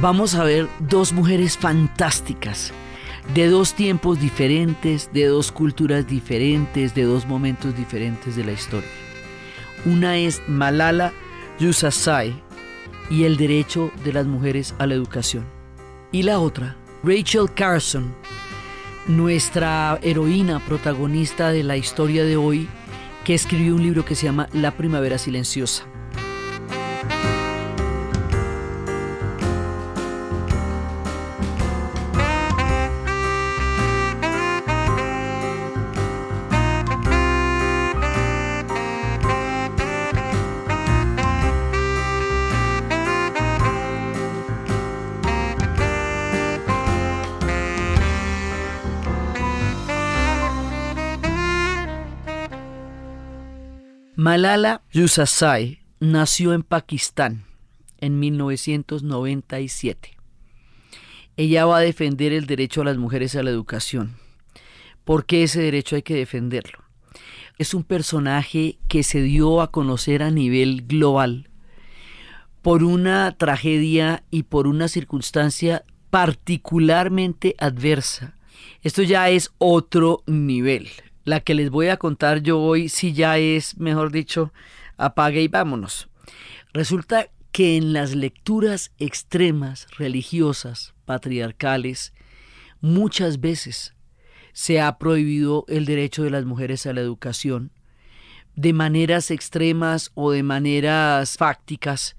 vamos a ver dos mujeres fantásticas, de dos tiempos diferentes, de dos culturas diferentes, de dos momentos diferentes de la historia. Una es Malala Yousafzai y el derecho de las mujeres a la educación. Y la otra, Rachel Carson, nuestra heroína protagonista de la historia de hoy, que escribió un libro que se llama La Primavera Silenciosa. Malala Yousafzai nació en Pakistán en 1997. Ella va a defender el derecho a las mujeres a la educación. ¿Por qué ese derecho hay que defenderlo? Es un personaje que se dio a conocer a nivel global por una tragedia y por una circunstancia particularmente adversa. Esto ya es otro nivel. La que les voy a contar yo hoy, si ya es, mejor dicho, apague y vámonos. Resulta que en las lecturas extremas, religiosas, patriarcales, muchas veces se ha prohibido el derecho de las mujeres a la educación de maneras extremas o de maneras fácticas.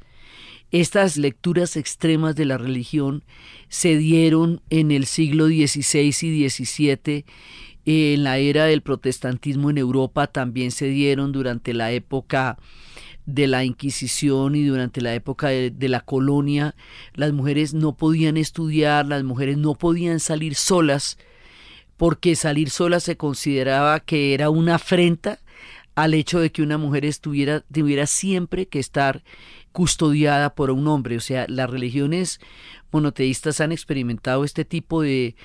Estas lecturas extremas de la religión se dieron en el siglo XVI y XVII en la era del protestantismo en Europa también se dieron durante la época de la Inquisición y durante la época de, la colonia, las mujeres no podían estudiar, las mujeres no podían salir solas, porque salir solas se consideraba que era una afrenta al hecho de que una mujer estuviera, tuviera siempre que estar custodiada por un hombre. O sea, las religiones monoteístas han experimentado este tipo de,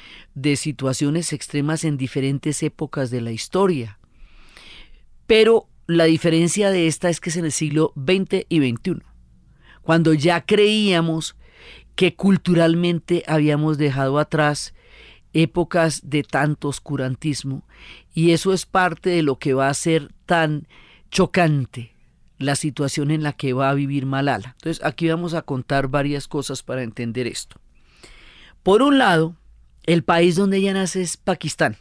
situaciones extremas en diferentes épocas de la historia. Pero la diferencia de esta es que es en el siglo XX y XXI, cuando ya creíamos que culturalmente habíamos dejado atrás épocas de tanto oscurantismo y eso es parte de lo que va a ser tan chocante la situación en la que va a vivir Malala. Entonces aquí vamos a contar varias cosas para entender esto. Por un lado, el país donde ella nace es Pakistán.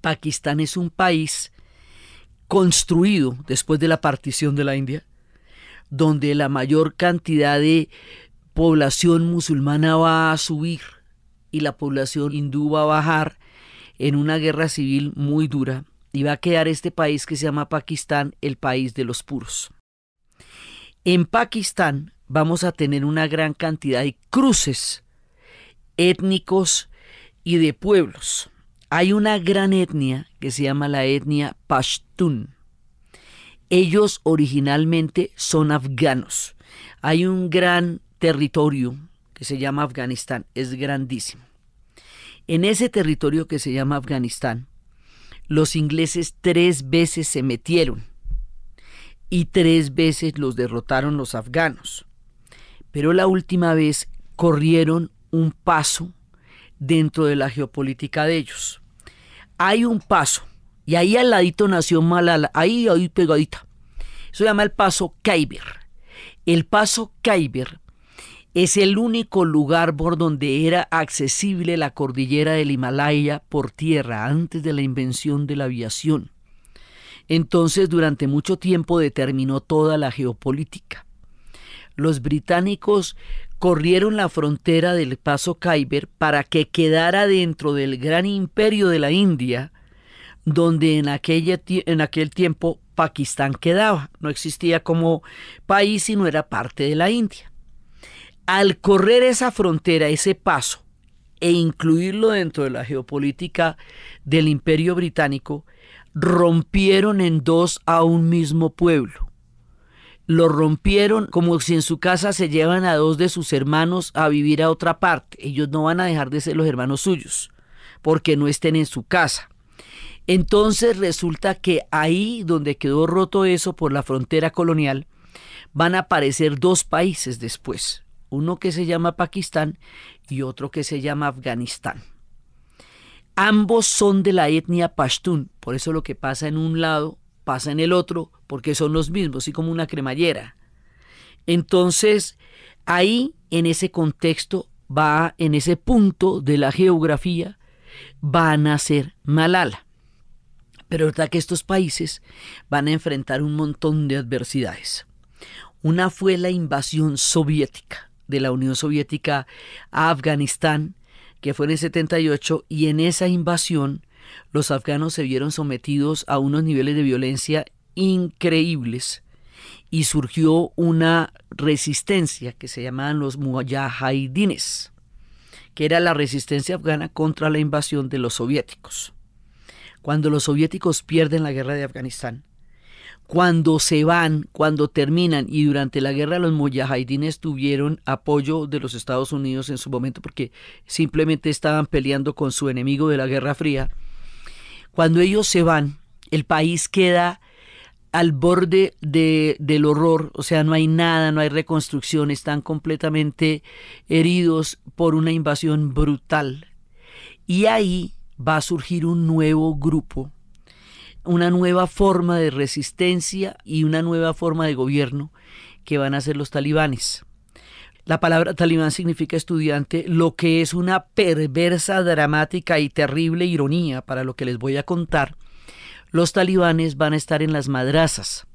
Pakistán es un país construido después de la partición de la India, donde la mayor cantidad de población musulmana va a subir y la población hindú va a bajar en una guerra civil muy dura y va a quedar este país que se llama Pakistán, el país de los puros. En Pakistán vamos a tener una gran cantidad de cruces étnicos y de pueblos. Hay una gran etnia que se llama la etnia Pashtun. Ellos originalmente son afganos. Hay un gran territorio que se llama Afganistán, es grandísimo. En ese territorio que se llama Afganistán, los ingleses tres veces se metieron y tres veces los derrotaron los afganos. Pero la última vez corrieron un paso dentro de la geopolítica de ellos. Hay un paso, y ahí al ladito nació Malala, ahí, ahí pegadita. Eso se llama el paso Khyber. El paso Khyber es el único lugar por donde era accesible la cordillera del Himalaya por tierra antes de la invención de la aviación. Entonces durante mucho tiempo determinó toda la geopolítica. Los británicos corrieron la frontera del Paso Khyber para que quedara dentro del gran imperio de la India, donde en, aquella, en aquel tiempo Pakistán quedaba, no existía como país y no era parte de la India al correr esa frontera, ese paso, e incluirlo dentro de la geopolítica del imperio británico, rompieron en dos a un mismo pueblo. Lo rompieron como si en su casa se llevan a dos de sus hermanos a vivir a otra parte. Ellos no van a dejar de ser los hermanos suyos, porque no estén en su casa. Entonces resulta que ahí donde quedó roto eso por la frontera colonial, van a aparecer dos países después uno que se llama Pakistán y otro que se llama Afganistán. Ambos son de la etnia pashtun, por eso lo que pasa en un lado pasa en el otro, porque son los mismos, así como una cremallera. Entonces, ahí, en ese contexto, va, en ese punto de la geografía, va a nacer Malala. Pero verdad que estos países van a enfrentar un montón de adversidades. Una fue la invasión soviética de la Unión Soviética a Afganistán, que fue en el 78, y en esa invasión los afganos se vieron sometidos a unos niveles de violencia increíbles y surgió una resistencia que se llamaban los mujahidines, que era la resistencia afgana contra la invasión de los soviéticos. Cuando los soviéticos pierden la guerra de Afganistán, cuando se van, cuando terminan y durante la guerra los mujahidines tuvieron apoyo de los Estados Unidos en su momento porque simplemente estaban peleando con su enemigo de la Guerra Fría. Cuando ellos se van, el país queda al borde del horror, o sea, no hay nada, no hay reconstrucción, están completamente heridos por una invasión brutal. Y ahí va a surgir un nuevo grupo una nueva forma de resistencia y una nueva forma de gobierno que van a ser los talibanes. La palabra talibán significa estudiante, lo que es una perversa, dramática y terrible ironía para lo que les voy a contar. Los talibanes van a estar en las madrazas.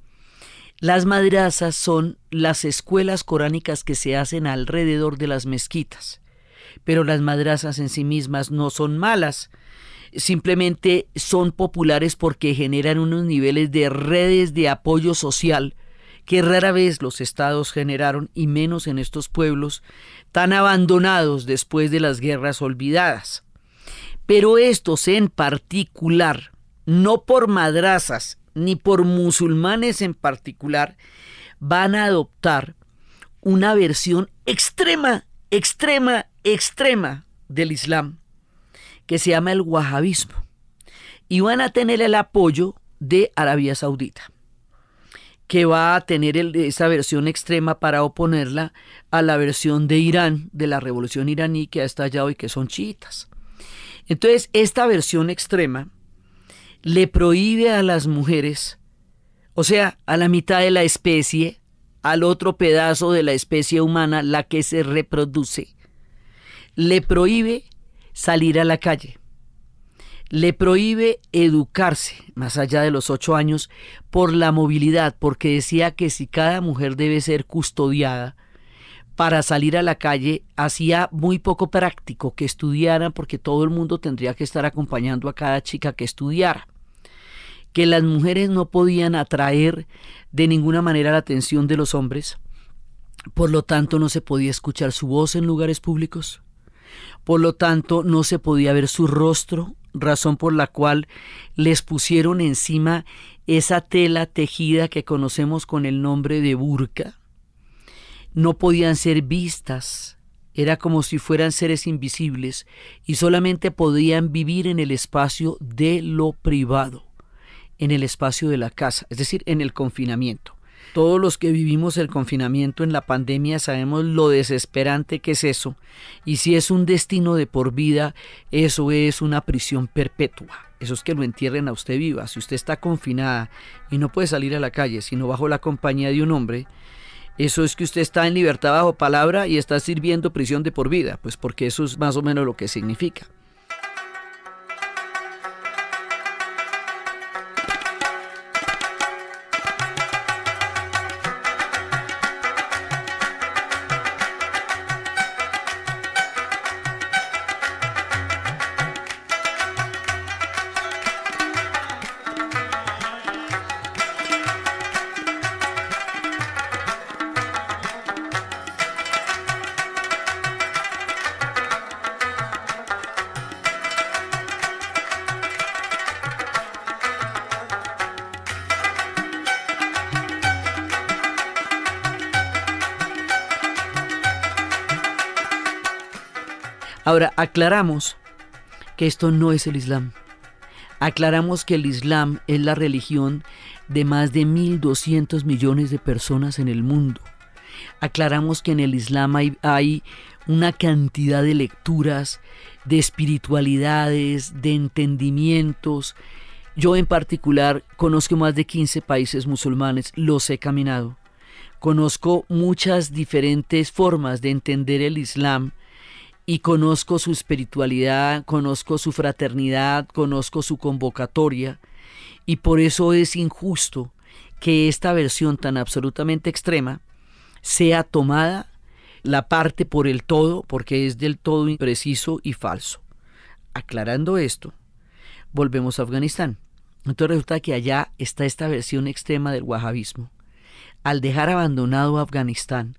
Las madrazas son las escuelas coránicas que se hacen alrededor de las mezquitas. Pero las madrazas en sí mismas no son malas, simplemente son populares porque generan unos niveles de redes de apoyo social que rara vez los estados generaron y menos en estos pueblos tan abandonados después de las guerras olvidadas. Pero estos en particular, no por madrazas ni por musulmanes en particular, van a adoptar una versión extrema, extrema, extrema del Islam que se llama el wahabismo y van a tener el apoyo de Arabia Saudita que va a tener esa versión extrema para oponerla a la versión de Irán, de la revolución iraní que ha estallado y que son chiitas. Entonces, esta versión extrema le prohíbe a las mujeres, o sea, a la mitad de la especie, al otro pedazo de la especie humana, la que se reproduce, le prohíbe salir a la calle. Le prohíbe educarse más allá de los ocho años por la movilidad, porque decía que si cada mujer debe ser custodiada, para salir a la calle hacía muy poco práctico que estudiaran porque todo el mundo tendría que estar acompañando a cada chica que estudiara. Que las mujeres no podían atraer de ninguna manera la atención de los hombres, por lo tanto no se podía escuchar su voz en lugares públicos. Por lo tanto, no se podía ver su rostro, razón por la cual les pusieron encima esa tela tejida que conocemos con el nombre de burka. No podían ser vistas, era como si fueran seres invisibles y solamente podían vivir en el espacio de lo privado, en el espacio de la casa, es decir, en el confinamiento. Todos los que vivimos el confinamiento en la pandemia sabemos lo desesperante que es eso. Y si es un destino de por vida, eso es una prisión perpetua. Eso es que lo entierren a usted viva. Si usted está confinada y no puede salir a la calle, sino bajo la compañía de un hombre, eso es que usted está en libertad bajo palabra y está sirviendo prisión de por vida, pues porque eso es más o menos lo que significa. Ahora, aclaramos que esto no es el Islam. Aclaramos que el Islam es la religión de más de 1.200 millones de personas en el mundo. Aclaramos que en el Islam hay, una cantidad de lecturas, de espiritualidades, de entendimientos. Yo en particular conozco más de 15 países musulmanes, los he caminado. Conozco muchas diferentes formas de entender el Islam y conozco su espiritualidad, conozco su fraternidad, conozco su convocatoria, y por eso es injusto que esta versión tan absolutamente extrema sea tomada la parte por el todo, porque es del todo impreciso y falso. Aclarando esto, volvemos a Afganistán. Entonces resulta que allá está esta versión extrema del wahabismo. Al dejar abandonado Afganistán,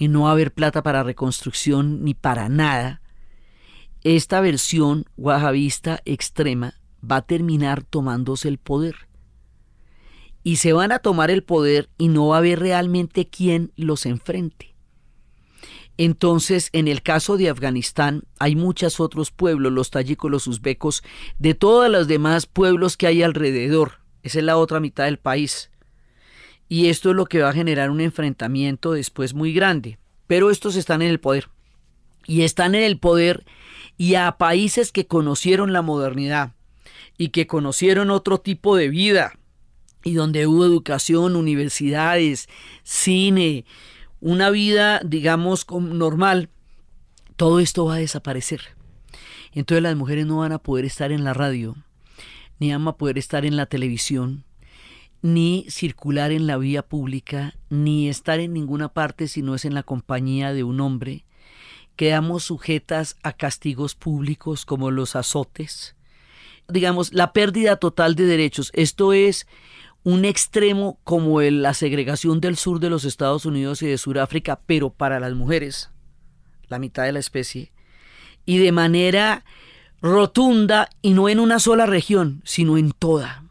y no va a haber plata para reconstrucción ni para nada, esta versión wahabista extrema va a terminar tomándose el poder. Y se van a tomar el poder y no va a haber realmente quien los enfrente. Entonces, en el caso de Afganistán, hay muchos otros pueblos, los tayikos, los uzbecos, de todos los demás pueblos que hay alrededor. Esa es la otra mitad del país y esto es lo que va a generar un enfrentamiento después muy grande. Pero estos están en el poder y están en el poder y a países que conocieron la modernidad y que conocieron otro tipo de vida y donde hubo educación, universidades, cine, una vida, digamos, normal, todo esto va a desaparecer. Entonces las mujeres no van a poder estar en la radio, ni van a poder estar en la televisión, ni circular en la vía pública, ni estar en ninguna parte si no es en la compañía de un hombre. Quedamos sujetas a castigos públicos como los azotes. Digamos, la pérdida total de derechos. Esto es un extremo como la segregación del sur de los Estados Unidos y de Sudáfrica, pero para las mujeres, la mitad de la especie, y de manera rotunda y no en una sola región, sino en toda.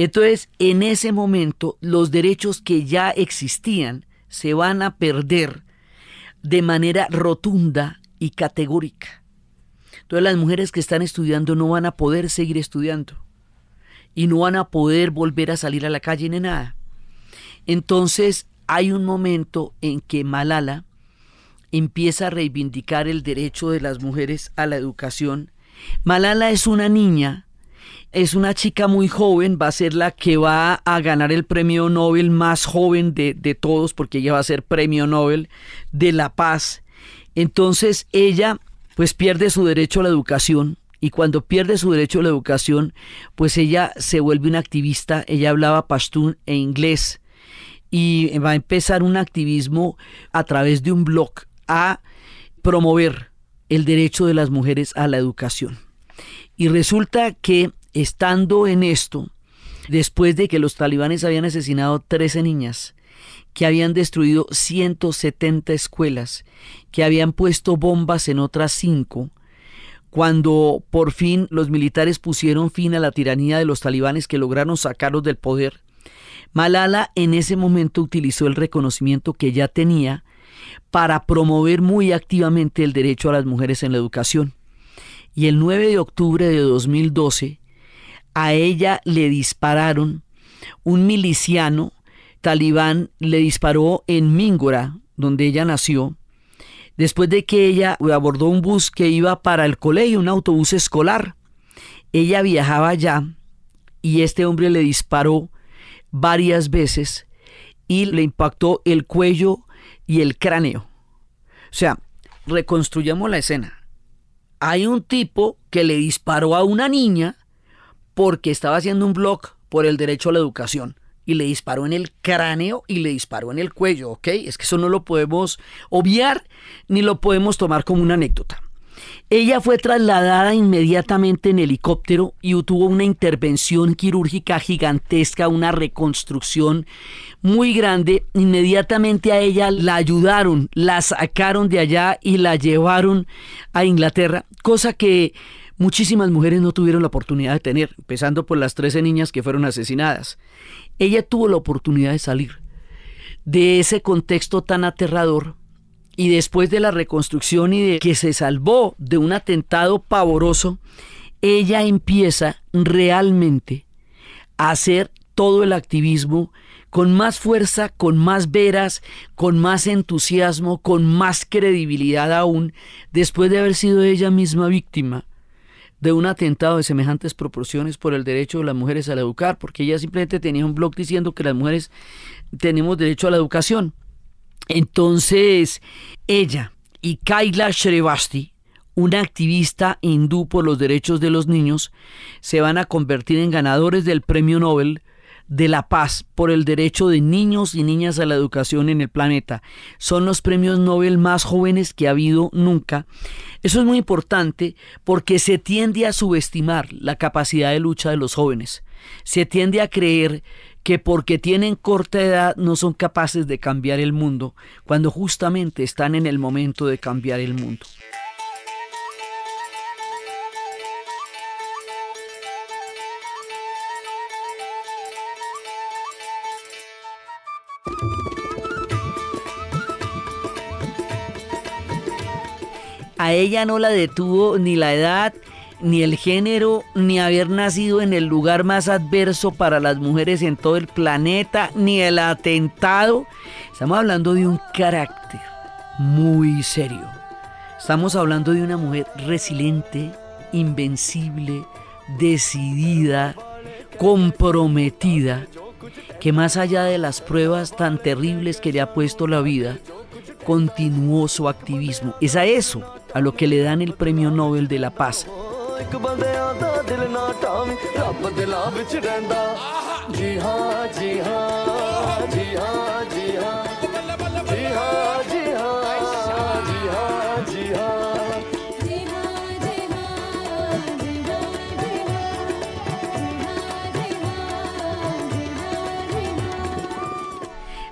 Entonces, en ese momento, los derechos que ya existían se van a perder de manera rotunda y categórica. Todas las mujeres que están estudiando no van a poder seguir estudiando y no van a poder volver a salir a la calle ni nada. Entonces, hay un momento en que Malala empieza a reivindicar el derecho de las mujeres a la educación. Malala es una niña es una chica muy joven, va a ser la que va a ganar el premio Nobel más joven de, todos, porque ella va a ser premio Nobel de la paz. Entonces ella pues pierde su derecho a la educación, y cuando pierde su derecho a la educación, pues ella se vuelve una activista, ella hablaba pastún e inglés y va a empezar un activismo a través de un blog a promover el derecho de las mujeres a la educación. Y resulta que estando en esto, después de que los talibanes habían asesinado 13 niñas, que habían destruido 170 escuelas, que habían puesto bombas en otras cinco, cuando por fin los militares pusieron fin a la tiranía de los talibanes que lograron sacarlos del poder, Malala en ese momento utilizó el reconocimiento que ya tenía para promover muy activamente el derecho a las mujeres en la educación. Y el 9 de octubre de 2012, a ella le dispararon. Un miliciano talibán le disparó en Mingora, donde ella nació, después de que ella abordó un bus que iba para el colegio, un autobús escolar. Ella viajaba allá y este hombre le disparó varias veces y le impactó el cuello y el cráneo. O sea, reconstruyamos la escena. Hay un tipo que le disparó a una niña porque estaba haciendo un blog por el derecho a la educación y le disparó en el cráneo y le disparó en el cuello, ¿ok? Es que eso no lo podemos obviar ni lo podemos tomar como una anécdota. Ella fue trasladada inmediatamente en helicóptero y tuvo una intervención quirúrgica gigantesca, una reconstrucción muy grande. Inmediatamente a ella la ayudaron, la sacaron de allá y la llevaron a Inglaterra, cosa que Muchísimas mujeres no tuvieron la oportunidad de tener, empezando por las 13 niñas que fueron asesinadas. Ella tuvo la oportunidad de salir de ese contexto tan aterrador y después de la reconstrucción y de que se salvó de un atentado pavoroso, ella empieza realmente a hacer todo el activismo con más fuerza, con más veras, con más entusiasmo, con más credibilidad aún, después de haber sido ella misma víctima de un atentado de semejantes proporciones por el derecho de las mujeres a educar, porque ella simplemente tenía un blog diciendo que las mujeres tenemos derecho a la educación. Entonces, ella y Kaila Shrevasti, una activista hindú por los derechos de los niños, se van a convertir en ganadores del premio Nobel de la Paz por el derecho de niños y niñas a la educación en el planeta. Son los premios Nobel más jóvenes que ha habido nunca. Eso es muy importante porque se tiende a subestimar la capacidad de lucha de los jóvenes. Se tiende a creer que porque tienen corta edad no son capaces de cambiar el mundo, cuando justamente están en el momento de cambiar el mundo. a ella no la detuvo ni la edad, ni el género, ni haber nacido en el lugar más adverso para las mujeres en todo el planeta, ni el atentado. Estamos hablando de un carácter muy serio. Estamos hablando de una mujer resiliente, invencible, decidida, comprometida, que más allá de las pruebas tan terribles que le ha puesto la vida, continuó su activismo. Es a eso a lo que le dan el Premio Nobel de la Paz.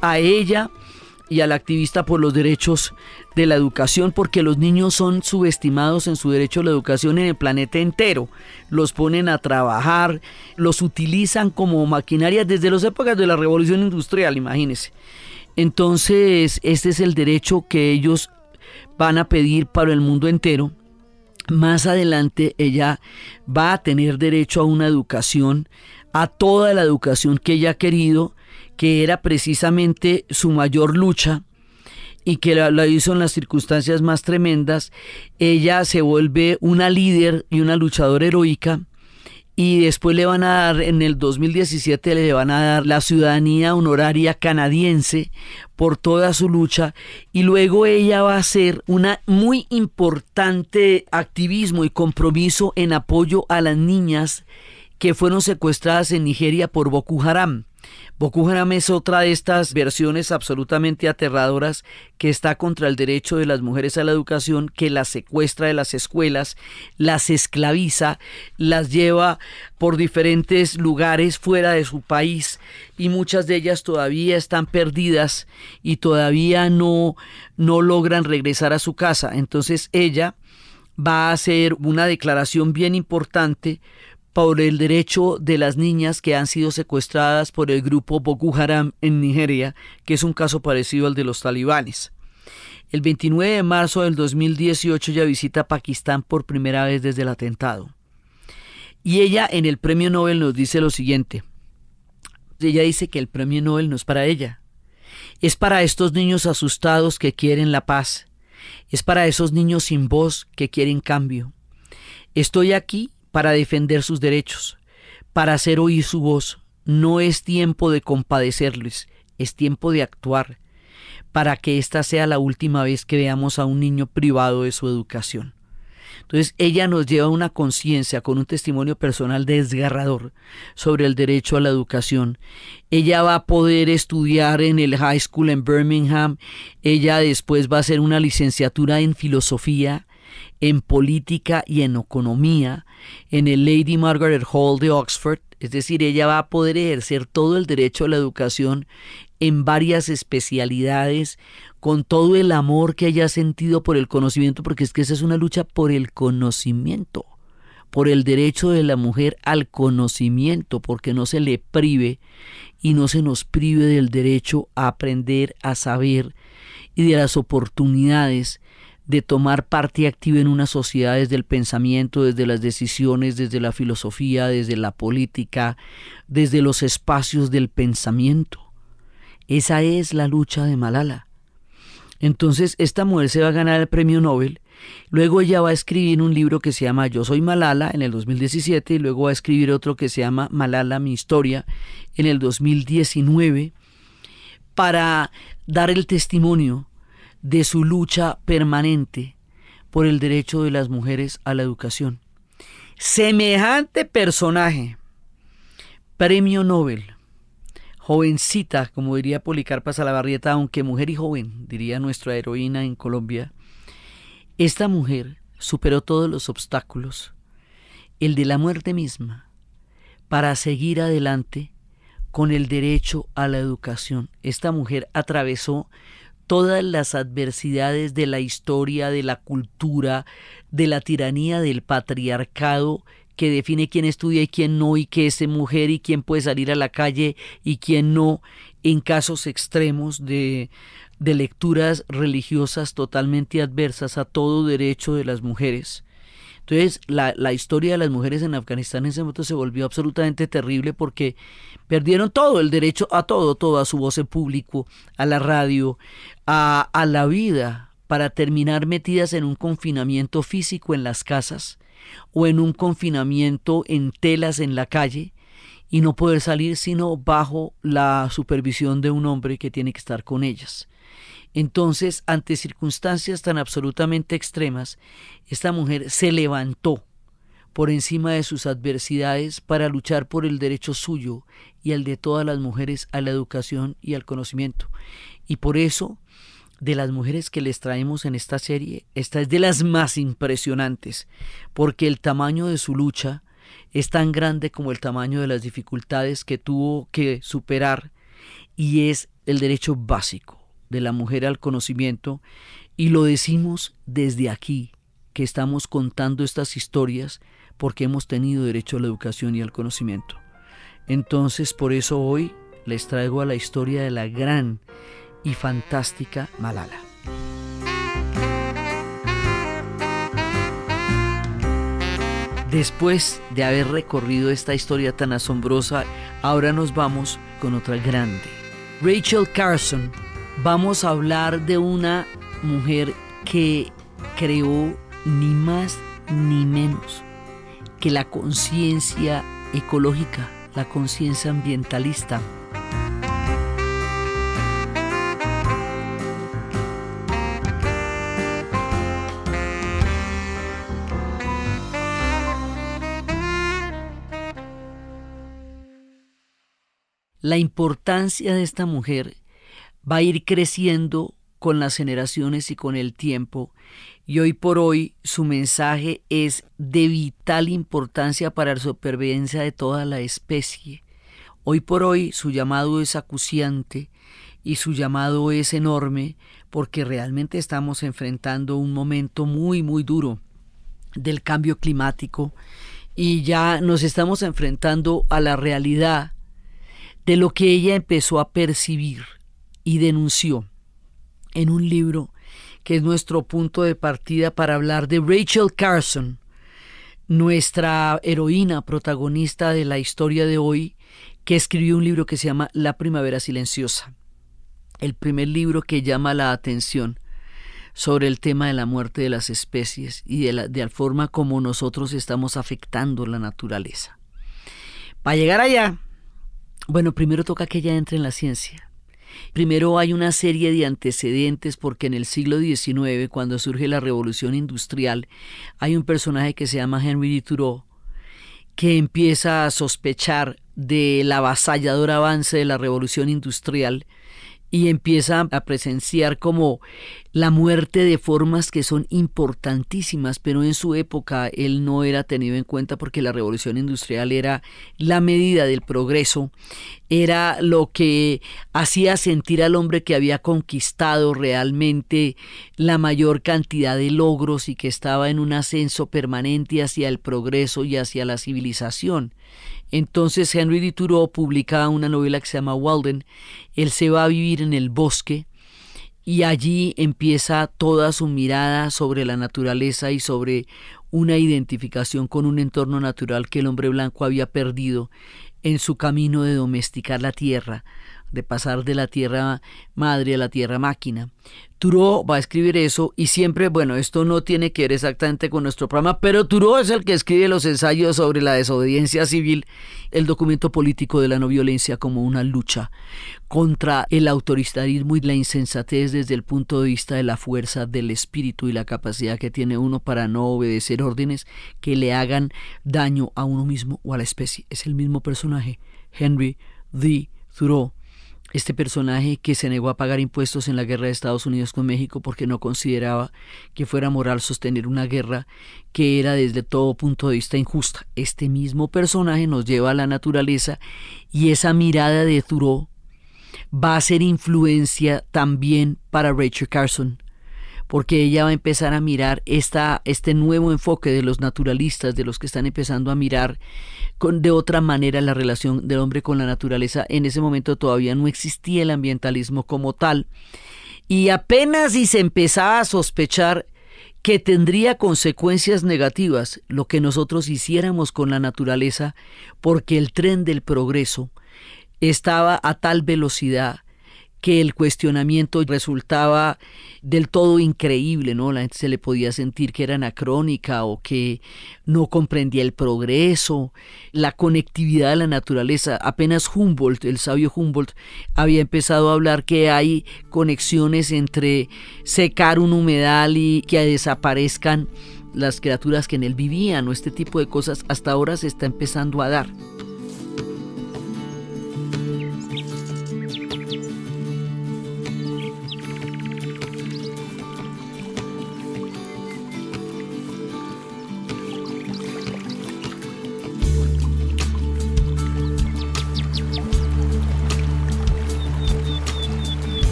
A ella y al activista por los derechos de la educación, porque los niños son subestimados en su derecho a la educación en el planeta entero. Los ponen a trabajar, los utilizan como maquinaria desde las épocas de la revolución industrial, imagínense. Entonces, este es el derecho que ellos van a pedir para el mundo entero. Más adelante ella va a tener derecho a una educación, a toda la educación que ella ha querido, que era precisamente su mayor lucha y que la, hizo en las circunstancias más tremendas, ella se vuelve una líder y una luchadora heroica. Y después le van a dar, en el 2017 le van a dar la ciudadanía honoraria canadiense por toda su lucha. Y luego ella va a hacer un muy importante activismo y compromiso en apoyo a las niñas que fueron secuestradas en Nigeria por Boko Haram. Boko Haram es otra de estas versiones absolutamente aterradoras que está contra el derecho de las mujeres a la educación, que las secuestra de las escuelas, las esclaviza, las lleva por diferentes lugares fuera de su país y muchas de ellas todavía están perdidas y todavía no, no logran regresar a su casa. Entonces ella va a hacer una declaración bien importante por el derecho de las niñas que han sido secuestradas por el grupo Boko Haram en Nigeria, que es un caso parecido al de los talibanes. El 29 de marzo del 2018 ella visita Pakistán por primera vez desde el atentado. Y ella en el premio Nobel nos dice lo siguiente. Ella dice que el premio Nobel no es para ella. Es para estos niños asustados que quieren la paz. Es para esos niños sin voz que quieren cambio. Estoy aquí para defender sus derechos, para hacer oír su voz. No es tiempo de compadecerles, es tiempo de actuar para que esta sea la última vez que veamos a un niño privado de su educación. Entonces ella nos lleva una conciencia con un testimonio personal desgarrador sobre el derecho a la educación. Ella va a poder estudiar en el high school en Birmingham. Ella después va a hacer una licenciatura en filosofía en política y en economía en el Lady Margaret Hall de Oxford, es decir, ella va a poder ejercer todo el derecho a la educación en varias especialidades, con todo el amor que haya sentido por el conocimiento, porque es que esa es una lucha por el conocimiento, por el derecho de la mujer al conocimiento, porque no se le prive y no se nos prive del derecho a aprender, a saber y de las oportunidades de tomar parte activa en una sociedad desde el pensamiento, desde las decisiones, desde la filosofía, desde la política, desde los espacios del pensamiento. Esa es la lucha de Malala. Entonces esta mujer se va a ganar el premio Nobel. Luego ella va a escribir un libro que se llama Yo soy Malala en el 2017 y luego va a escribir otro que se llama Malala, mi historia en el 2019 para dar el testimonio de su lucha permanente por el derecho de las mujeres a la educación. Semejante personaje, premio Nobel, jovencita, como diría Policarpa Salabarrieta, aunque mujer y joven, diría nuestra heroína en Colombia, esta mujer superó todos los obstáculos, el de la muerte misma, para seguir adelante con el derecho a la educación. Esta mujer atravesó todas las adversidades de la historia, de la cultura, de la tiranía del patriarcado que define quién estudia y quién no, y qué es mujer y quién puede salir a la calle y quién no, en casos extremos de, de lecturas religiosas totalmente adversas a todo derecho de las mujeres. Entonces, la, la, historia de las mujeres en Afganistán en ese momento se volvió absolutamente terrible porque Perdieron todo, el derecho a todo, todo, a su voz en público, a la radio, a, a la vida, para terminar metidas en un confinamiento físico en las casas o en un confinamiento en telas en la calle y no poder salir sino bajo la supervisión de un hombre que tiene que estar con ellas. Entonces, ante circunstancias tan absolutamente extremas, esta mujer se levantó por encima de sus adversidades para luchar por el derecho suyo y el de todas las mujeres a la educación y al conocimiento. Y por eso, de las mujeres que les traemos en esta serie, esta es de las más impresionantes, porque el tamaño de su lucha es tan grande como el tamaño de las dificultades que tuvo que superar y es el derecho básico de la mujer al conocimiento y lo decimos desde aquí, que estamos contando estas historias porque hemos tenido derecho a la educación y al conocimiento. Entonces, por eso hoy les traigo a la historia de la gran y fantástica Malala. Después de haber recorrido esta historia tan asombrosa, ahora nos vamos con otra grande. Rachel Carson. Vamos a hablar de una mujer que creó ni más ni menos que la conciencia ecológica, la conciencia ambientalista, la importancia de esta mujer va a ir creciendo con las generaciones y con el tiempo. Y hoy por hoy su mensaje es de vital importancia para la supervivencia de toda la especie. Hoy por hoy su llamado es acuciante y su llamado es enorme porque realmente estamos enfrentando un momento muy, muy duro del cambio climático y ya nos estamos enfrentando a la realidad de lo que ella empezó a percibir y denunció en un libro que es nuestro punto de partida para hablar de Rachel Carson, nuestra heroína protagonista de la historia de hoy, que escribió un libro que se llama La Primavera Silenciosa, el primer libro que llama la atención sobre el tema de la muerte de las especies y de la, la forma como nosotros estamos afectando la naturaleza. Para llegar allá, bueno, primero toca que ella entre en la ciencia Primero hay una serie de antecedentes porque en el siglo XIX, cuando surge la revolución industrial, hay un personaje que se llama Henry Thoreau que empieza a sospechar del avasallador avance de la revolución industrial y empieza a presenciar como la muerte de formas que son importantísimas, pero en su época él no era tenido en cuenta porque la revolución industrial era la medida del progreso, era lo que hacía sentir al hombre que había conquistado realmente la mayor cantidad de logros y que estaba en un ascenso permanente hacia el progreso y hacia la civilización. Entonces Henry Thoreau publica una novela que se llama Walden. Él se va a vivir en el bosque y allí empieza toda su mirada sobre la naturaleza y sobre una identificación con un entorno natural que el hombre blanco había perdido en su camino de domesticar la tierra, de pasar de la tierra madre a la tierra máquina. Turo va a escribir eso y siempre, bueno, esto no tiene que ver exactamente con nuestro programa, pero Turo es el que escribe los ensayos sobre la desobediencia civil, el documento político de la no violencia como una lucha contra el autoritarismo y la insensatez desde el punto de vista de la fuerza del espíritu y la capacidad que tiene uno para no obedecer órdenes que le hagan daño a uno mismo o a la especie. Es el mismo personaje, Henry D. Thoreau este personaje que se negó a pagar impuestos en la guerra de Estados Unidos con México porque no consideraba que fuera moral sostener una guerra que era desde todo punto de vista injusta. Este mismo personaje nos lleva a la naturaleza y esa mirada de Thoreau va a ser influencia también para Rachel Carson porque ella va a empezar a mirar esta, este nuevo enfoque de los naturalistas, de los que están empezando a mirar con, de otra manera la relación del hombre con la naturaleza. En ese momento todavía no existía el ambientalismo como tal. Y apenas si se empezaba a sospechar que tendría consecuencias negativas lo que nosotros hiciéramos con la naturaleza, porque el tren del progreso estaba a tal velocidad que el cuestionamiento resultaba del todo increíble, ¿no? La gente se le podía sentir que era anacrónica o que no comprendía el progreso, la conectividad de la naturaleza. Apenas Humboldt, el sabio Humboldt, había empezado a hablar que hay conexiones entre secar un humedal y que desaparezcan las criaturas que en él vivían o este tipo de cosas hasta ahora se está empezando a dar.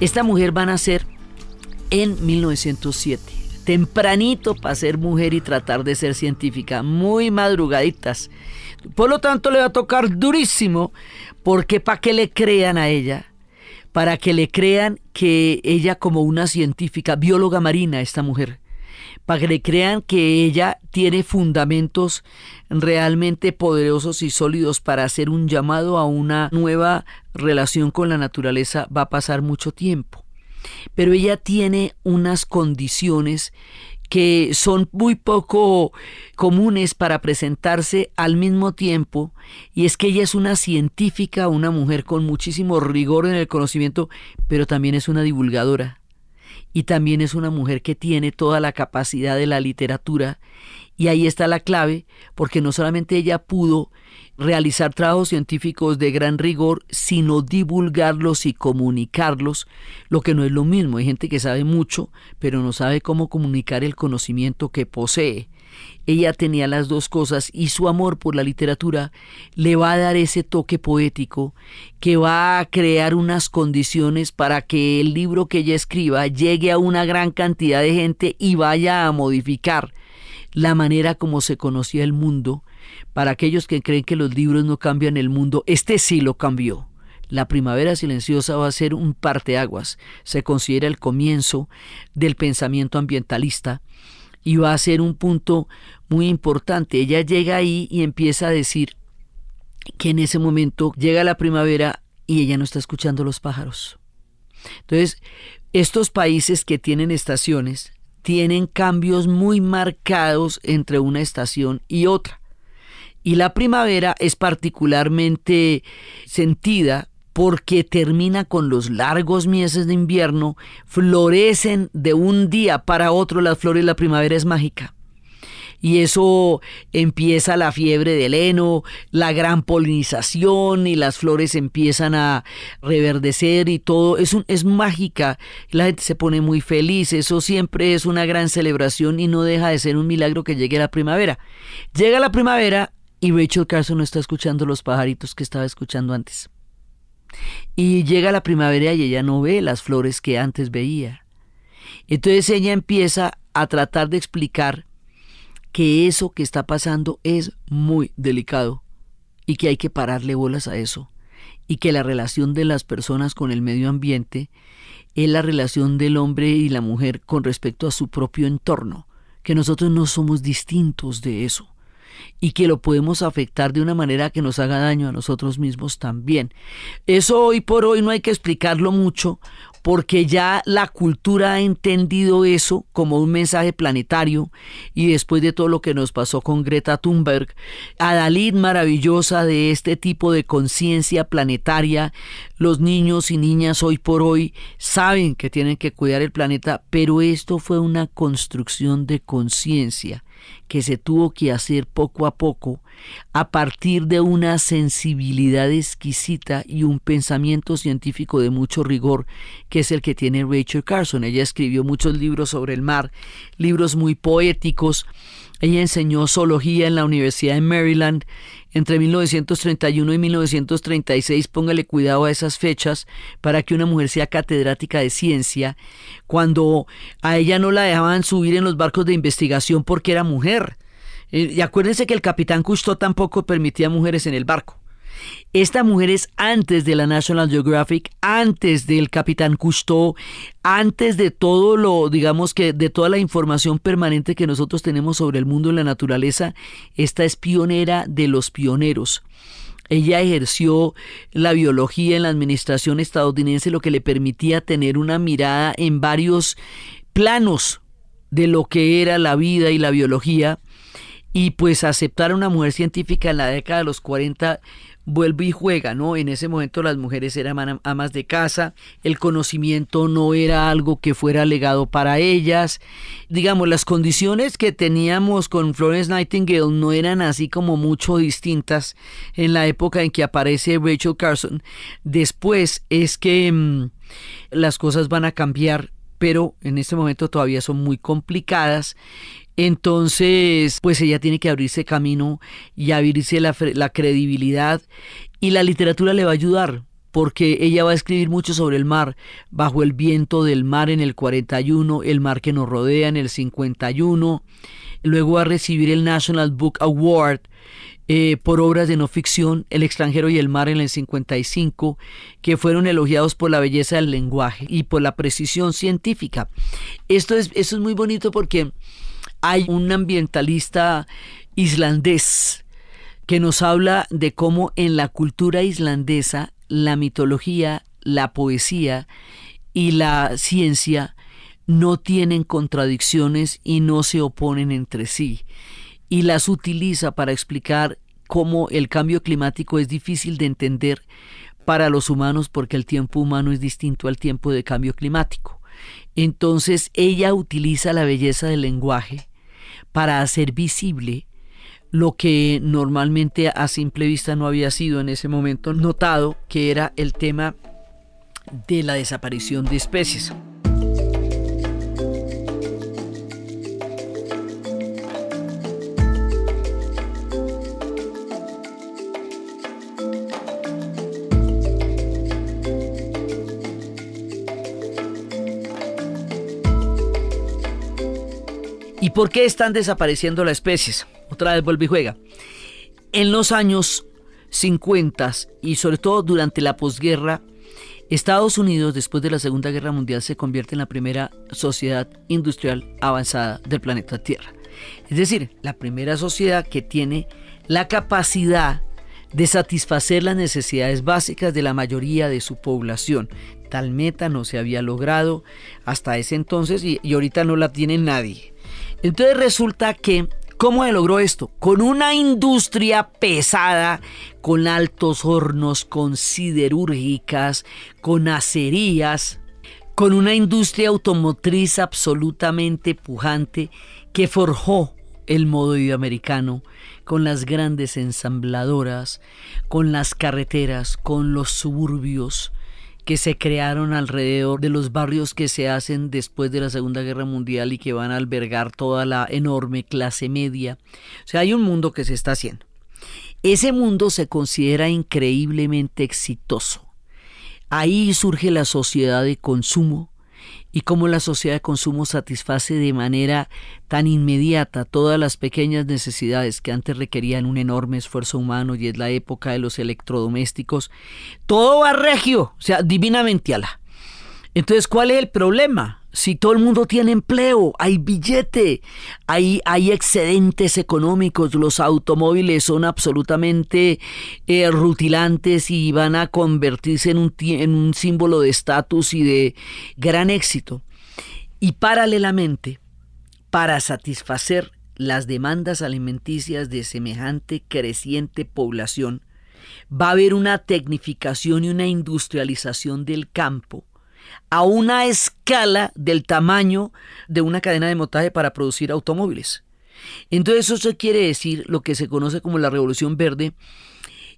Esta mujer va a nacer en 1907. Tempranito para ser mujer y tratar de ser científica, muy madrugaditas. Por lo tanto, le va a tocar durísimo, porque para que le crean a ella, para que le crean que ella como una científica, bióloga marina, esta mujer, para que le crean que ella tiene fundamentos realmente poderosos y sólidos para hacer un llamado a una nueva relación con la naturaleza, va a pasar mucho tiempo. Pero ella tiene unas condiciones que son muy poco comunes para presentarse al mismo tiempo, y es que ella es una científica, una mujer con muchísimo rigor en el conocimiento, pero también es una divulgadora y también es una mujer que tiene toda la capacidad de la literatura y ahí está la clave, porque no solamente ella pudo realizar trabajos científicos de gran rigor, sino divulgarlos y comunicarlos, lo que no es lo mismo. Hay gente que sabe mucho, pero no sabe cómo comunicar el conocimiento que posee. Ella tenía las dos cosas y su amor por la literatura le va a dar ese toque poético que va a crear unas condiciones para que el libro que ella escriba llegue a una gran cantidad de gente y vaya a modificar la manera como se conocía el mundo. Para aquellos que creen que los libros no cambian el mundo, este sí lo cambió. La primavera silenciosa va a ser un parteaguas. Se considera el comienzo del pensamiento ambientalista y va a ser un punto muy importante. Ella llega ahí y empieza a decir que en ese momento llega la primavera y ella no está escuchando los pájaros. Entonces, estos países que tienen estaciones tienen cambios muy marcados entre una estación y otra. Y la primavera es particularmente sentida porque termina con los largos meses de invierno, florecen de un día para otro las flores, la primavera es mágica. Y eso empieza la fiebre del heno, la gran polinización y las flores empiezan a reverdecer y todo. Es, un, es mágica, la gente se pone muy feliz, eso siempre es una gran celebración y no deja de ser un milagro que llegue la primavera. Llega la primavera y Rachel Carson no está escuchando los pajaritos que estaba escuchando antes. Y llega la primavera y ella no ve las flores que antes veía. Entonces ella empieza a tratar de explicar que eso que está pasando es muy delicado y que hay que pararle bolas a eso y que la relación de las personas con el medio ambiente es la relación del hombre y la mujer con respecto a su propio entorno, que nosotros no somos distintos de eso y que lo podemos afectar de una manera que nos haga daño a nosotros mismos también. Eso hoy por hoy no hay que explicarlo mucho porque ya la cultura ha entendido eso como un mensaje planetario y después de todo lo que nos pasó con Greta Thunberg, Adalid maravillosa de este tipo de conciencia planetaria, los niños y niñas hoy por hoy saben que tienen que cuidar el planeta, pero esto fue una construcción de conciencia que se tuvo que hacer poco a poco a partir de una sensibilidad exquisita y un pensamiento científico de mucho rigor, que es el que tiene Rachel Carson. Ella escribió muchos libros sobre el mar, libros muy poéticos, ella enseñó zoología en la Universidad de Maryland entre 1931 y 1936. Póngale cuidado a esas fechas para que una mujer sea catedrática de ciencia, cuando a ella no la dejaban subir en los barcos de investigación porque era mujer. Eh, y acuérdense que el capitán Cousteau tampoco permitía mujeres en el barco. Esta mujer es antes de la National Geographic, antes del Capitán Cousteau, antes de todo lo, digamos que de toda la información permanente que nosotros tenemos sobre el mundo y la naturaleza, esta es pionera de los pioneros. Ella ejerció la biología en la administración estadounidense, lo que le permitía tener una mirada en varios planos de lo que era la vida y la biología. Y pues aceptar a una mujer científica en la década de los 40 vuelve y juega, ¿no? En ese momento las mujeres eran amas de casa, el conocimiento no era algo que fuera legado para ellas. Digamos, las condiciones que teníamos con Florence Nightingale no eran así como mucho distintas en la época en que aparece Rachel Carson. Después es que mm, las cosas van a cambiar pero en este momento todavía son muy complicadas entonces, pues ella tiene que abrirse camino y abrirse la, credibilidad y la literatura le va a ayudar porque ella va a escribir mucho sobre el mar, bajo el viento del mar en el 41, el mar que nos rodea en el 51, luego va a recibir el National Book Award eh, por obras de no ficción, El extranjero y el mar en el 55, que fueron elogiados por la belleza del lenguaje y por la precisión científica. Esto es, esto es muy bonito porque hay un ambientalista islandés que nos habla de cómo en la cultura islandesa la mitología, la poesía y la ciencia no tienen contradicciones y no se oponen entre sí. Y las utiliza para explicar cómo el cambio climático es difícil de entender para los humanos porque el tiempo humano es distinto al tiempo de cambio climático. Entonces ella utiliza la belleza del lenguaje para hacer visible lo que normalmente a simple vista no había sido en ese momento notado, que era el tema de la desaparición de especies. ¿Y por qué están desapareciendo las especies? Otra vez vuelve y juega. En los años 50 y sobre todo durante la posguerra, Estados Unidos, después de la Segunda Guerra Mundial, se convierte en la primera sociedad industrial avanzada del planeta Tierra. Es decir, la primera sociedad que tiene la capacidad de satisfacer las necesidades básicas de la mayoría de su población. Tal meta no se había logrado hasta ese entonces y, y ahorita no la tiene nadie. Entonces resulta que, ¿cómo se logró esto? Con una industria pesada, con altos hornos, con siderúrgicas, con acerías, con una industria automotriz absolutamente pujante que forjó el modo iberoamericano, con las grandes ensambladoras, con las carreteras, con los suburbios, que se crearon alrededor de los barrios que se hacen después de la Segunda Guerra Mundial y que van a albergar toda la enorme clase media. O sea, hay un mundo que se está haciendo. Ese mundo se considera increíblemente exitoso. Ahí surge la sociedad de consumo, y cómo la sociedad de consumo satisface de manera tan inmediata todas las pequeñas necesidades que antes requerían un enorme esfuerzo humano y es la época de los electrodomésticos. Todo va regio, o sea, divinamente ala. Entonces, ¿cuál es el problema? Si todo el mundo tiene empleo, hay billete, hay, hay excedentes económicos, los automóviles son absolutamente eh, rutilantes y van a convertirse en en un símbolo de estatus y de gran éxito. Y paralelamente, para satisfacer las demandas alimenticias de semejante creciente población, va a haber una tecnificación y una industrialización del campo a una escala del tamaño de una cadena de montaje para producir automóviles. Entonces eso quiere decir lo que se conoce como la revolución verde,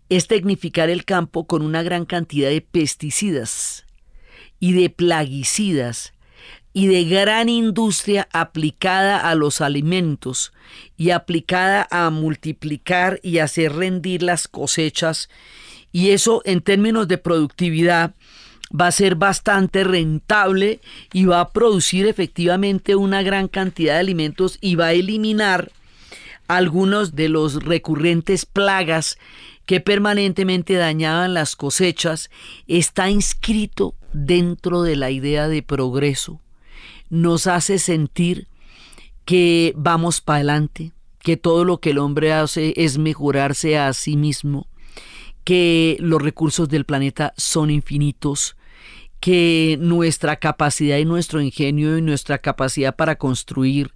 es tecnificar el campo con una gran cantidad de pesticidas y de plaguicidas y de gran industria aplicada a los alimentos y aplicada a multiplicar y hacer rendir las cosechas. Y eso en términos de productividad va a ser bastante rentable y va a producir efectivamente una gran cantidad de alimentos y va a eliminar algunos de los recurrentes plagas que permanentemente dañaban las cosechas, está inscrito dentro de la idea de progreso. Nos hace sentir que vamos para adelante, que todo lo que el hombre hace es mejorarse a sí mismo, que los recursos del planeta son infinitos, que nuestra capacidad y nuestro ingenio y nuestra capacidad para construir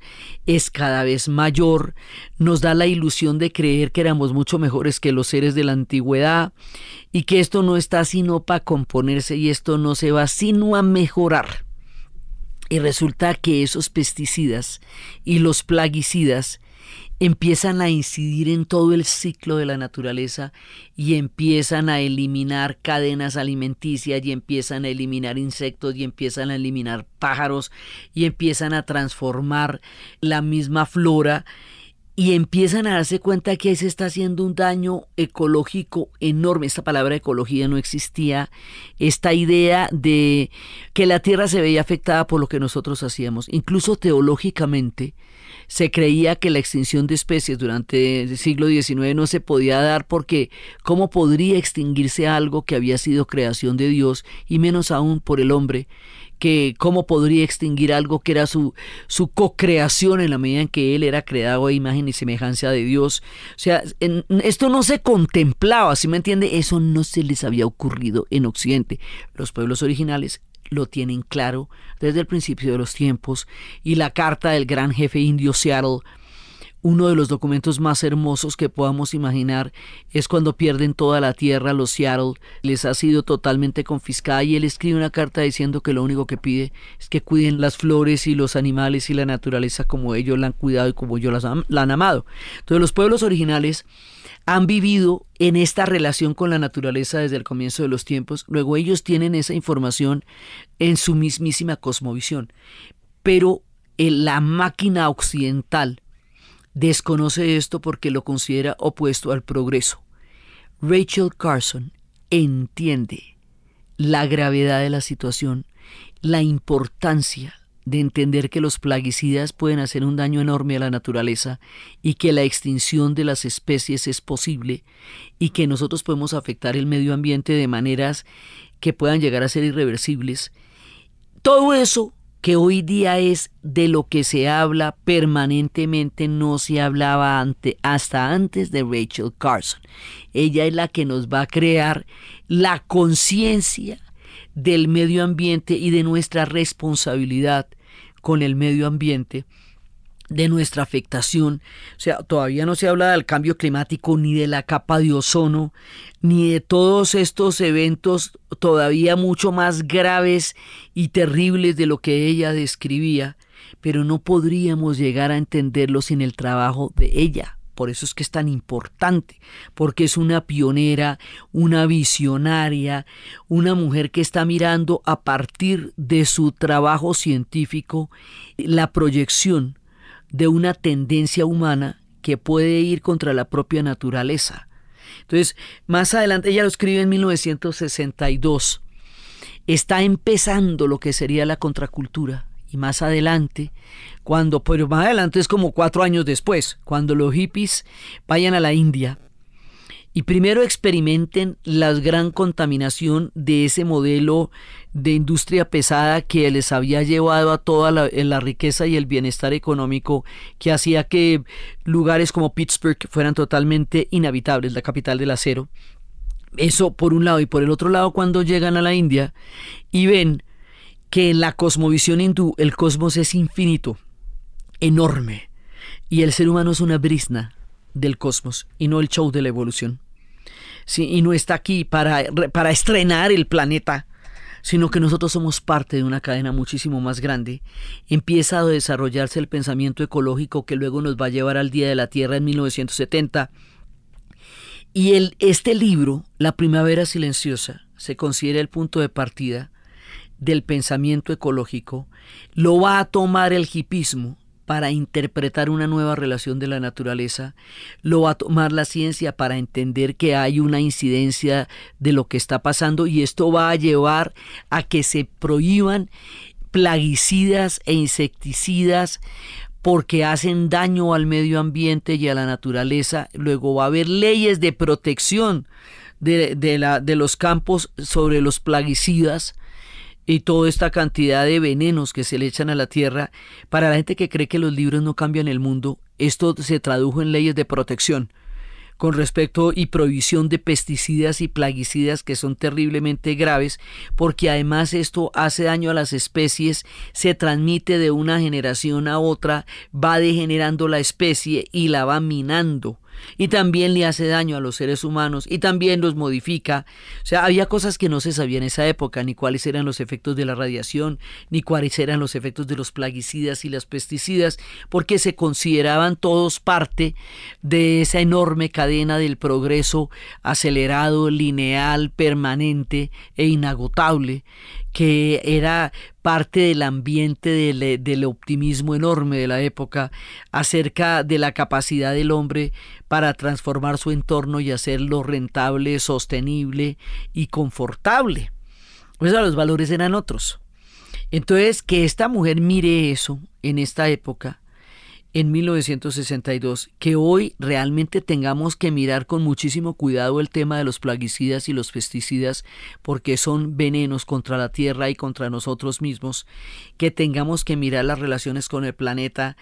es cada vez mayor, nos da la ilusión de creer que éramos mucho mejores que los seres de la antigüedad y que esto no está sino para componerse y esto no se va sino a mejorar. Y resulta que esos pesticidas y los plaguicidas empiezan a incidir en todo el ciclo de la naturaleza y empiezan a eliminar cadenas alimenticias y empiezan a eliminar insectos y empiezan a eliminar pájaros y empiezan a transformar la misma flora y empiezan a darse cuenta que ahí se está haciendo un daño ecológico enorme. Esta palabra ecología no existía. Esta idea de que la tierra se veía afectada por lo que nosotros hacíamos, incluso teológicamente, se creía que la extinción de especies durante el siglo XIX no se podía dar porque ¿cómo podría extinguirse algo que había sido creación de Dios y menos aún por el hombre? que cómo podría extinguir algo que era su, su co-creación en la medida en que él era creado a imagen y semejanza de Dios. O sea, en, esto no se contemplaba, ¿sí me entiende? Eso no se les había ocurrido en Occidente. Los pueblos originales lo tienen claro desde el principio de los tiempos y la carta del gran jefe indio Seattle uno de los documentos más hermosos que podamos imaginar es cuando pierden toda la tierra los Seattle, les ha sido totalmente confiscada y él escribe una carta diciendo que lo único que pide es que cuiden las flores y los animales y la naturaleza como ellos la han cuidado y como ellos la han, amado. Entonces los pueblos originales han vivido en esta relación con la naturaleza desde el comienzo de los tiempos, luego ellos tienen esa información en su mismísima cosmovisión. Pero eh, la máquina occidental desconoce esto porque lo considera opuesto al progreso. Rachel Carson entiende la gravedad de la situación, la importancia, de entender que los plaguicidas pueden hacer un daño enorme a la naturaleza y que la extinción de las especies es posible y que nosotros podemos afectar el medio ambiente de maneras que puedan llegar a ser irreversibles. Todo eso que hoy día es de lo que se habla permanentemente, no se hablaba ante, hasta antes de Rachel Carson. Ella es la que nos va a crear la conciencia del medio ambiente y de nuestra responsabilidad con el medio ambiente de nuestra afectación. O sea, todavía no se habla del cambio climático, ni de la capa de ozono, ni de todos estos eventos todavía mucho más graves y terribles de lo que ella describía, pero no podríamos llegar a entenderlo sin el trabajo de ella por eso es que es tan importante, porque es una pionera, una visionaria, una mujer que está mirando a partir de su trabajo científico la proyección de una tendencia humana que puede ir contra la propia naturaleza. Entonces, más adelante, ella lo escribe en 1962, está empezando lo que sería la contracultura y más adelante cuando, pero más adelante es como cuatro años después, cuando los hippies vayan a la India y primero experimenten la gran contaminación de ese modelo de industria pesada que les había llevado a toda la, eh, la, riqueza y el bienestar económico que hacía que lugares como Pittsburgh fueran totalmente inhabitables, la capital del acero. Eso por un lado y por el otro lado cuando llegan a la India y ven que en la cosmovisión hindú el cosmos es infinito, enorme. Y el ser humano es una brisna del cosmos y no el show de la evolución. Sí, y no está aquí para, para estrenar el planeta, sino que nosotros somos parte de una cadena muchísimo más grande. Empieza a desarrollarse el pensamiento ecológico que luego nos va a llevar al Día de la Tierra en 1970. Y el, este libro, La Primavera Silenciosa, se considera el punto de partida del pensamiento ecológico. Lo va a tomar el hipismo, para interpretar una nueva relación de la naturaleza, lo va a tomar la ciencia para entender que hay una incidencia de lo que está pasando y esto va a llevar a que se prohíban plaguicidas e insecticidas porque hacen daño al medio ambiente y a la naturaleza. Luego va a haber leyes de protección de, los campos sobre los plaguicidas y toda esta cantidad de venenos que se le echan a la tierra, para la gente que cree que los libros no cambian el mundo, esto se tradujo en leyes de protección con respecto y prohibición de pesticidas y plaguicidas que son terriblemente graves porque además esto hace daño a las especies, se transmite de una generación a otra, va degenerando la especie y la va minando y también le hace daño a los seres humanos y también los modifica. O sea, había cosas que no se sabía en esa época, ni cuáles eran los efectos de la radiación, ni cuáles eran los efectos de los plaguicidas y las pesticidas, porque se consideraban todos parte de esa enorme cadena del progreso acelerado, lineal, permanente e inagotable que era parte del ambiente eh, del, optimismo enorme de la época acerca de la capacidad del hombre para transformar su entorno y hacerlo rentable, sostenible y confortable. Pues los valores eran otros. Entonces, que esta mujer mire eso en esta época en 1962 que hoy realmente tengamos que mirar con muchísimo cuidado el tema de los plaguicidas y los pesticidas porque son venenos contra la tierra y contra nosotros mismos, que tengamos que mirar las relaciones con el planeta,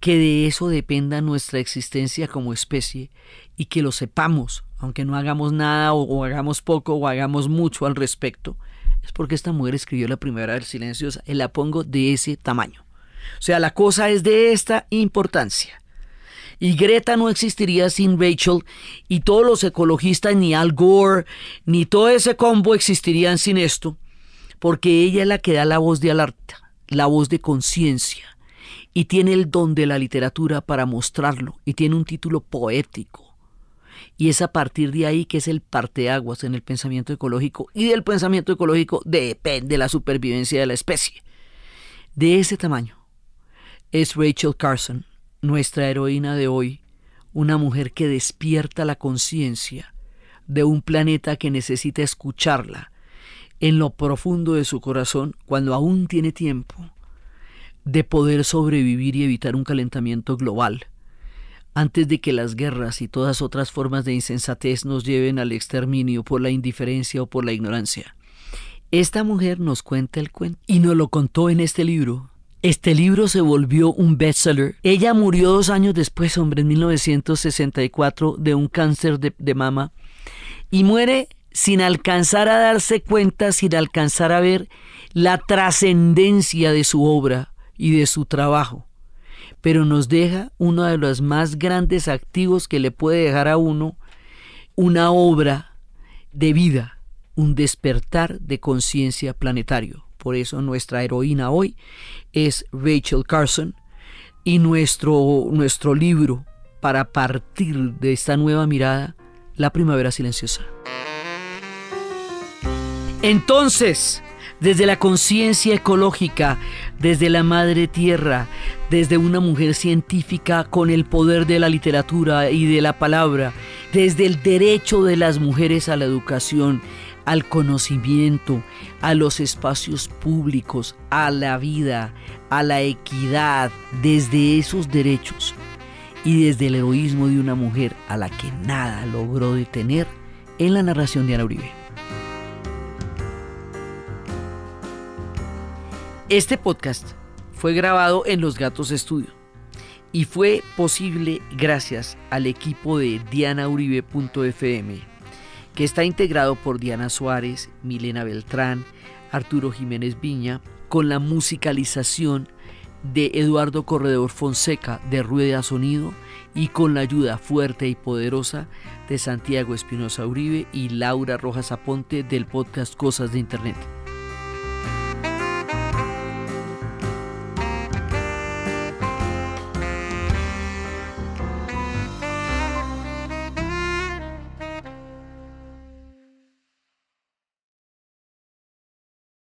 que de eso dependa nuestra existencia como especie y que lo sepamos, aunque no hagamos nada o, hagamos poco o hagamos mucho al respecto. Es porque esta mujer escribió la primera del silencio, la pongo de ese tamaño. O sea, la cosa es de esta importancia. Y Greta no existiría sin Rachel y todos los ecologistas, ni Al Gore, ni todo ese combo existirían sin esto, porque ella es la que da la voz de alerta, la voz de conciencia, y tiene el don de la literatura para mostrarlo, y tiene un título poético. Y es a partir de ahí que es el parteaguas en el pensamiento ecológico, y del pensamiento ecológico depende la supervivencia de la especie. De ese tamaño es Rachel Carson, nuestra heroína de hoy, una mujer que despierta la conciencia de un planeta que necesita escucharla en lo profundo de su corazón cuando aún tiene tiempo de poder sobrevivir y evitar un calentamiento global antes de que las guerras y todas otras formas de insensatez nos lleven al exterminio por la indiferencia o por la ignorancia. Esta mujer nos cuenta el cuento y nos lo contó en este libro este libro se volvió un bestseller. Ella murió dos años después, hombre, en 1964, de un cáncer de, de mama. Y muere sin alcanzar a darse cuenta, sin alcanzar a ver la trascendencia de su obra y de su trabajo. Pero nos deja uno de los más grandes activos que le puede dejar a uno una obra de vida, un despertar de conciencia planetario. Por eso nuestra heroína hoy es Rachel Carson y nuestro, nuestro libro para partir de esta nueva mirada, La Primavera Silenciosa. Entonces, desde la conciencia ecológica, desde la madre tierra, desde una mujer científica con el poder de la literatura y de la palabra, desde el derecho de las mujeres a la educación, al conocimiento, a los espacios públicos, a la vida, a la equidad, desde esos derechos y desde el heroísmo de una mujer a la que nada logró detener en la narración de Ana Uribe. Este podcast fue grabado en Los Gatos Estudio y fue posible gracias al equipo de dianauribe.fm que está integrado por Diana Suárez, Milena Beltrán, Arturo Jiménez Viña, con la musicalización de Eduardo Corredor Fonseca de Rueda Sonido y con la ayuda fuerte y poderosa de Santiago Espinosa Uribe y Laura Rojas Aponte del podcast Cosas de Internet.